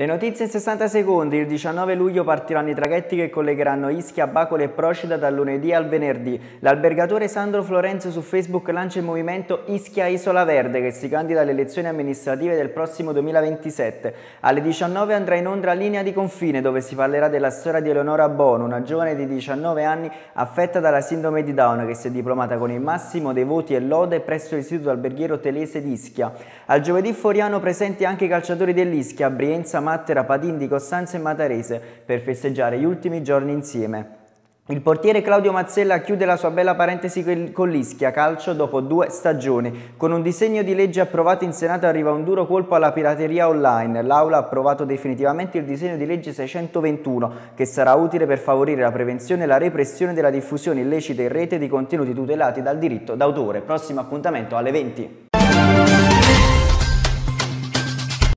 Le notizie in 60 secondi. Il 19 luglio partiranno i traghetti che collegheranno Ischia, Bacole e Procida dal lunedì al venerdì. L'albergatore Sandro Florenzo su Facebook lancia il movimento Ischia Isola Verde che si candida alle elezioni amministrative del prossimo 2027. Alle 19 andrà in onda Linea di Confine dove si parlerà della storia di Eleonora Bono, una giovane di 19 anni affetta dalla sindrome di Down che si è diplomata con il massimo dei voti e lode presso l'istituto alberghiero telese di Ischia. Al giovedì Foriano presenti anche i calciatori dell'Ischia, Brienza, Matera, Padin di Costanza e Matarese per festeggiare gli ultimi giorni insieme. Il portiere Claudio Mazzella chiude la sua bella parentesi con l'Ischia Calcio dopo due stagioni. Con un disegno di legge approvato in Senato arriva un duro colpo alla pirateria online. L'Aula ha approvato definitivamente il disegno di legge 621 che sarà utile per favorire la prevenzione e la repressione della diffusione illecita in rete di contenuti tutelati dal diritto d'autore. Prossimo appuntamento alle 20.